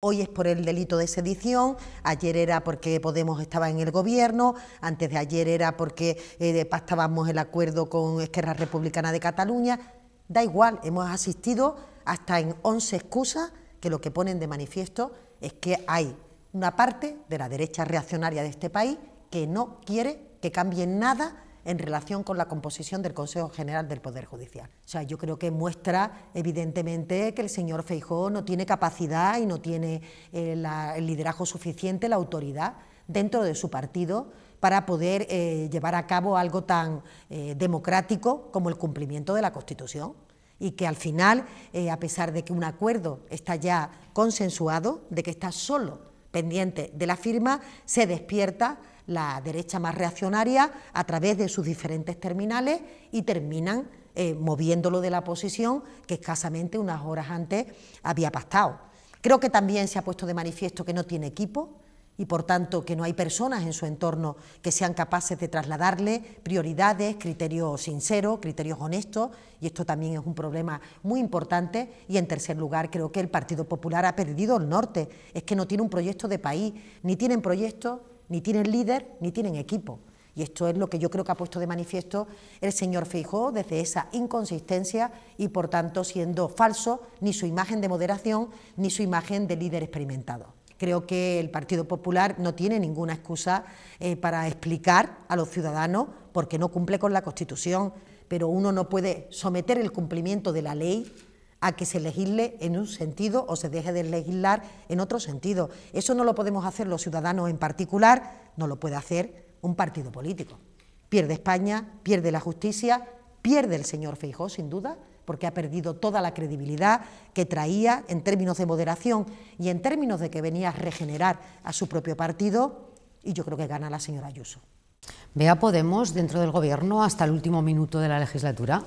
Hoy es por el delito de sedición, ayer era porque Podemos estaba en el gobierno, antes de ayer era porque eh, pactábamos el acuerdo con Esquerra Republicana de Cataluña. Da igual, hemos asistido hasta en 11 excusas que lo que ponen de manifiesto es que hay una parte de la derecha reaccionaria de este país que no quiere que cambie nada en relación con la composición del Consejo General del Poder Judicial. O sea, yo creo que muestra evidentemente que el señor Feijó no tiene capacidad y no tiene eh, el liderazgo suficiente, la autoridad dentro de su partido para poder eh, llevar a cabo algo tan eh, democrático como el cumplimiento de la Constitución y que al final, a pesar de que un acuerdo está ya consensuado, de que está solo pendiente de la firma, se despierta la derecha más reaccionaria a través de sus diferentes terminales y terminan eh, moviéndolo de la posición que escasamente unas horas antes había pactado. Creo que también se ha puesto de manifiesto que no tiene equipo, y por tanto que no hay personas en su entorno que sean capaces de trasladarle prioridades, criterios sinceros, criterios honestos, y esto también es un problema muy importante. Y en tercer lugar, creo que el Partido Popular ha perdido el norte, es que no tiene un proyecto de país, ni tienen proyecto, ni tienen líder, ni tienen equipo. Y esto es lo que yo creo que ha puesto de manifiesto el señor Feijó desde esa inconsistencia y, por tanto, siendo falso ni su imagen de moderación ni su imagen de líder experimentado. Creo que el Partido Popular no tiene ninguna excusa eh, para explicar a los ciudadanos por qué no cumple con la Constitución, pero uno no puede someter el cumplimiento de la ley a que se legisle en un sentido o se deje de legislar en otro sentido. Eso no lo podemos hacer los ciudadanos en particular, no lo puede hacer un partido político. Pierde España, pierde la justicia, pierde el señor Feijó, sin duda, porque ha perdido toda la credibilidad que traía en términos de moderación y en términos de que venía a regenerar a su propio partido, y yo creo que gana la señora Ayuso. ¿Vea Podemos dentro del Gobierno hasta el último minuto de la legislatura?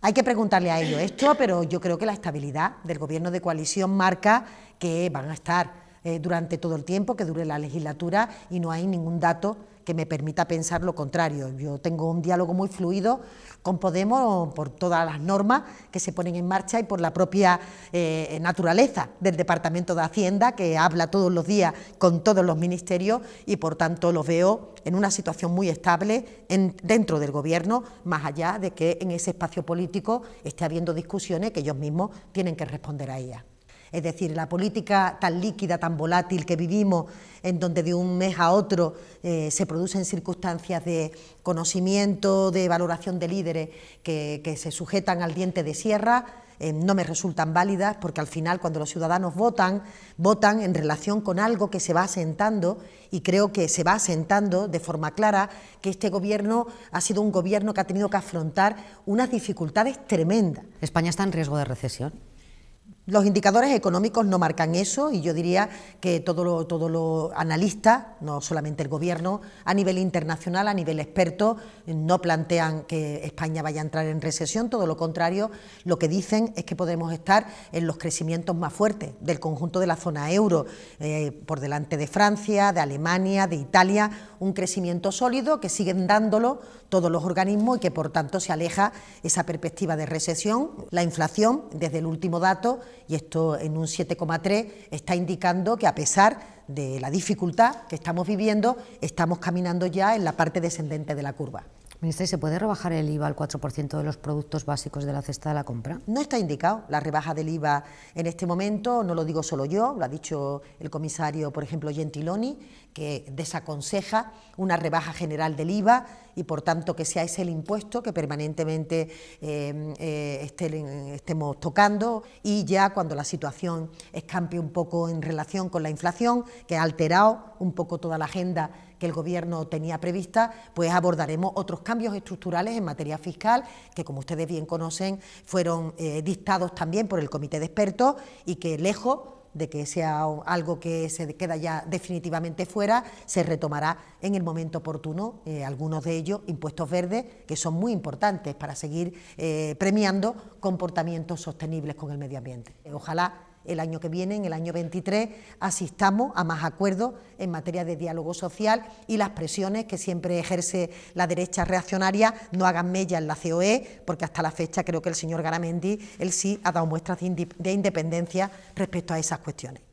Hay que preguntarle a ello esto, pero yo creo que la estabilidad del Gobierno de coalición marca que van a estar eh, durante todo el tiempo que dure la legislatura y no hay ningún dato que me permita pensar lo contrario. Yo tengo un diálogo muy fluido con Podemos por todas las normas que se ponen en marcha y por la propia eh, naturaleza del Departamento de Hacienda, que habla todos los días con todos los ministerios y por tanto lo veo en una situación muy estable dentro del Gobierno, más allá de que en ese espacio político esté habiendo discusiones que ellos mismos tienen que responder a ellas. Es decir, la política tan líquida, tan volátil que vivimos, en donde de un mes a otro eh, se producen circunstancias de conocimiento, de valoración de líderes que, se sujetan al diente de sierra, eh, no me resultan válidas porque al final cuando los ciudadanos votan, votan en relación con algo que se va asentando y creo que se va asentando de forma clara que este gobierno ha sido un gobierno que ha tenido que afrontar unas dificultades tremendas. ¿España está en riesgo de recesión? los indicadores económicos no marcan eso y yo diría que todos los todo lo analistas, no solamente el gobierno, a nivel internacional, a nivel experto, no plantean que España vaya a entrar en recesión, todo lo contrario, lo que dicen es que podemos estar en los crecimientos más fuertes del conjunto de la zona euro, eh, por delante de Francia, de Alemania, de Italia un crecimiento sólido que siguen dándolo todos los organismos y que por tanto se aleja esa perspectiva de recesión. La inflación, desde el último dato, y esto en un 7,3, está indicando que a pesar de la dificultad que estamos viviendo, estamos caminando ya en la parte descendente de la curva. Ministra, se puede rebajar el IVA al 4% de los productos básicos de la cesta de la compra? No está indicado la rebaja del IVA en este momento, no lo digo solo yo, lo ha dicho el comisario, por ejemplo, Gentiloni, que desaconseja una rebaja general del IVA y, por tanto, que sea ese el impuesto que permanentemente eh, eh, estemos tocando y ya cuando la situación escampe un poco en relación con la inflación, que ha alterado un poco toda la agenda que el Gobierno tenía prevista, pues abordaremos otros cambios estructurales en materia fiscal, que como ustedes bien conocen, fueron eh, dictados también por el Comité de Expertos y que lejos de que sea algo que se queda ya definitivamente fuera, se retomará en el momento oportuno eh, algunos de ellos, impuestos verdes, que son muy importantes para seguir eh, premiando comportamientos sostenibles con el medio ambiente. Ojalá el año que viene, en el año 23, asistamos a más acuerdos en materia de diálogo social y las presiones que siempre ejerce la derecha reaccionaria no hagan mella en la COE, porque hasta la fecha creo que el señor Garamendi, él sí ha dado muestras de independencia respecto a esas cuestiones.